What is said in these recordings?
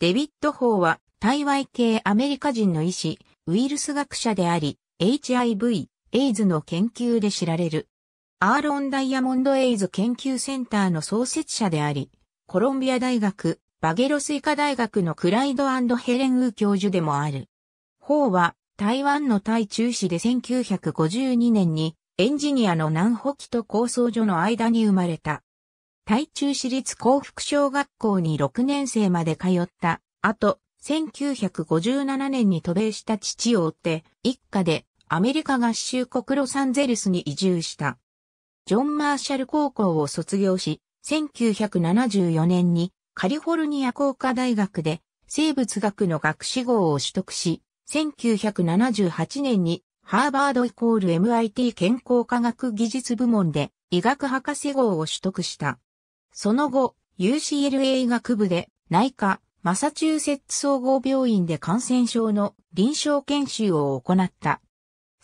デビッド・ホーは、台湾系アメリカ人の医師、ウイルス学者であり、HIV、エイズの研究で知られる。アーロン・ダイヤモンド・エイズ研究センターの創設者であり、コロンビア大学、バゲロス医科大学のクライドヘレン・ウー教授でもある。ホーは、台湾の台中市で1952年に、エンジニアの南北と構想所の間に生まれた。台中市立幸福小学校に6年生まで通った後、1957年に渡米した父を追って、一家でアメリカ合衆国ロサンゼルスに移住した。ジョン・マーシャル高校を卒業し、1974年にカリフォルニア工科大学で生物学の学士号を取得し、1978年にハーバードイコール MIT 健康科学技術部門で医学博士号を取得した。その後、UCLA 医学部で内科、マサチューセッツ総合病院で感染症の臨床研修を行った。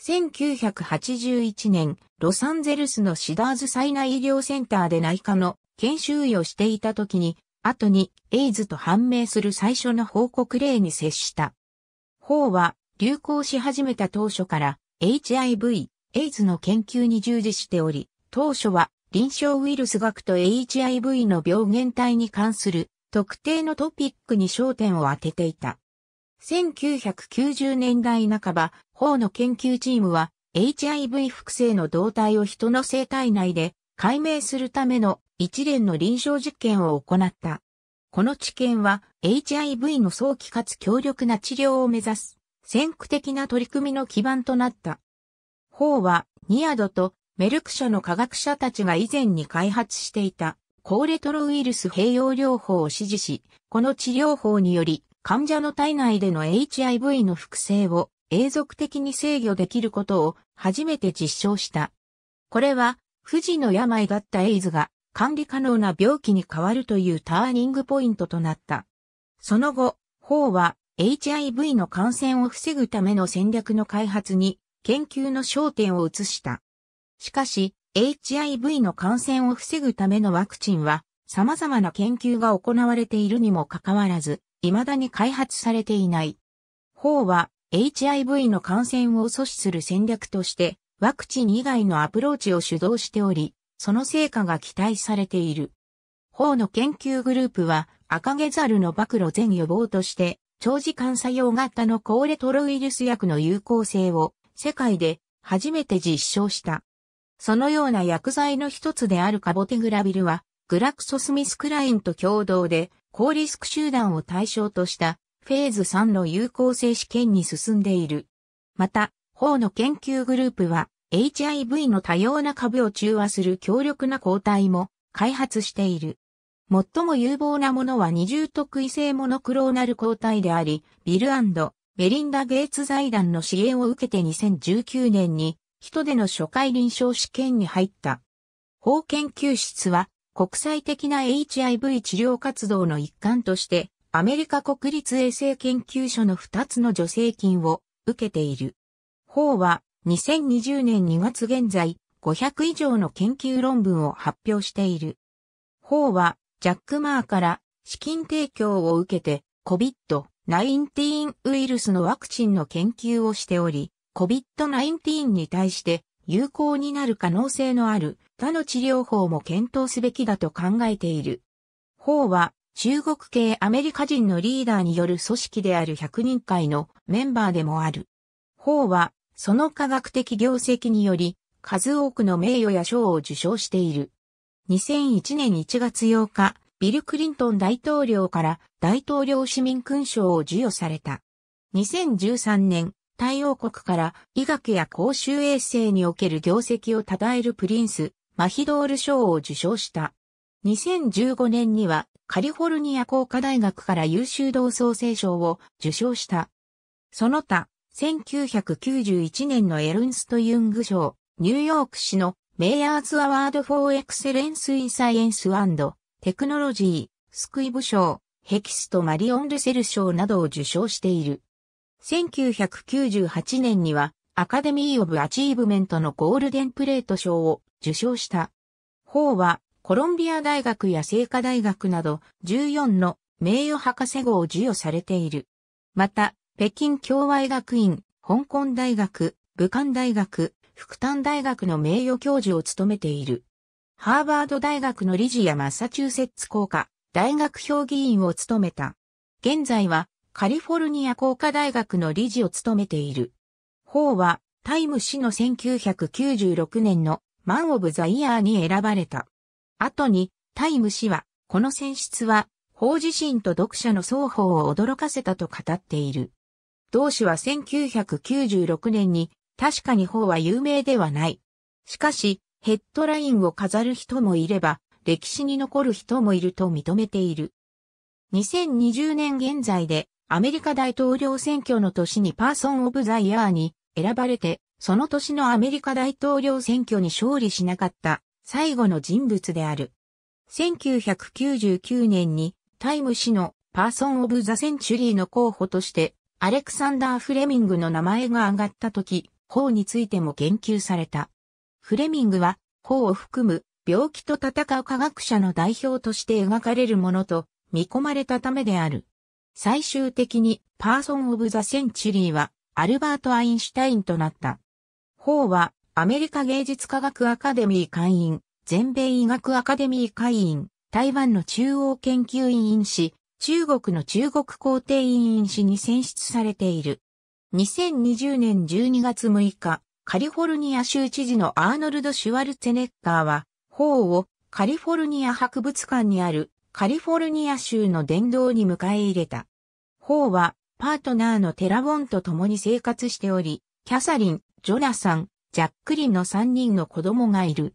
1981年、ロサンゼルスのシダーズ災害医療センターで内科の研修医をしていた時に、後にエイズと判明する最初の報告例に接した。法は流行し始めた当初から HIV、エイズの研究に従事しており、当初は臨床ウイルス学と HIV の病原体に関する特定のトピックに焦点を当てていた。1990年代半ば、法の研究チームは HIV 複製の動態を人の生体内で解明するための一連の臨床実験を行った。この知見は HIV の早期かつ強力な治療を目指す先駆的な取り組みの基盤となった。法はニアドとメルク社の科学者たちが以前に開発していた高レトロウイルス併用療法を支持し、この治療法により患者の体内での HIV の複製を永続的に制御できることを初めて実証した。これは不治の病だったエイズが管理可能な病気に変わるというターニングポイントとなった。その後、法は HIV の感染を防ぐための戦略の開発に研究の焦点を移した。しかし、HIV の感染を防ぐためのワクチンは、様々な研究が行われているにもかかわらず、未だに開発されていない。法は、HIV の感染を阻止する戦略として、ワクチン以外のアプローチを主導しており、その成果が期待されている。法の研究グループは、赤毛猿の暴露全予防として、長時間作用型の高レトロウイルス薬の有効性を世界で初めて実証した。そのような薬剤の一つであるカボテグラビルは、グラクソスミスクラインと共同で、高リスク集団を対象としたフェーズ3の有効性試験に進んでいる。また、法の研究グループは、HIV の多様な株を中和する強力な抗体も開発している。最も有望なものは二重特異性モノクローナル抗体であり、ビルメリンダ・ゲイツ財団の支援を受けて2019年に人での初回臨床試験に入った。法研究室は国際的な HIV 治療活動の一環として、アメリカ国立衛生研究所の2つの助成金を受けている。法は2020年2月現在500以上の研究論文を発表している。法はジャック・マーから資金提供を受けて COVID-19 ウイルスのワクチンの研究をしており、COVID-19 に対して有効になる可能性のある他の治療法も検討すべきだと考えている。法は中国系アメリカ人のリーダーによる組織である100人会のメンバーでもある。法はその科学的業績により数多くの名誉や賞を受賞している。2001年1月8日、ビル・クリントン大統領から大統領市民勲章を授与された。2013年、大王国から医学や公衆衛生における業績を称えるプリンス、マヒドール賞を受賞した。2015年にはカリフォルニア工科大学から優秀同創生賞を受賞した。その他、1991年のエルンスト・ユング賞、ニューヨーク市のメイヤーズ・アワード・フォー・エクセレンス・イン・サイエンス・テクノロジー、スクイブ賞、ヘキスト・マリオン・ルセル賞などを受賞している。1998年にはアカデミー・オブ・アチーブメントのゴールデンプレート賞を受賞した。ホーはコロンビア大学や聖火大学など14の名誉博士号を授与されている。また、北京共和医学院、香港大学、武漢大学、福丹大学の名誉教授を務めている。ハーバード大学の理事やマサチューセッツ工科、大学評議員を務めた。現在はカリフォルニア工科大学の理事を務めている。ホーは、タイム氏の1996年のマン・オブ・ザ・イヤーに選ばれた。後に、タイム氏は、この選出は、法自身と読者の双方を驚かせたと語っている。同氏は1996年に、確かに法は有名ではない。しかし、ヘッドラインを飾る人もいれば、歴史に残る人もいると認めている。2020年現在でアメリカ大統領選挙の年にパーソン・オブ・ザ・イヤーに選ばれて、その年のアメリカ大統領選挙に勝利しなかった最後の人物である。1999年にタイム誌のパーソン・オブ・ザ・センチュリーの候補としてアレクサンダー・フレミングの名前が挙がった時、法についても言及された。フレミングは法を含む病気と戦う科学者の代表として描かれるものと見込まれたためである。最終的にパーソン・オブ・ザ・センチュリーはアルバート・アインシュタインとなった。ホーはアメリカ芸術科学アカデミー会員、全米医学アカデミー会員、台湾の中央研究院院士、中国の中国皇帝院院士に選出されている。2020年12月6日、カリフォルニア州知事のアーノルド・シュワルツェネッガーは、ホーをカリフォルニア博物館にあるカリフォルニア州の殿堂に迎え入れた。ホーは、パートナーのテラボンと共に生活しており、キャサリン、ジョナサン、ジャックリンの3人の子供がいる。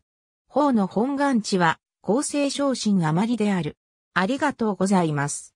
ホーの本願地は、公正昇進あまりである。ありがとうございます。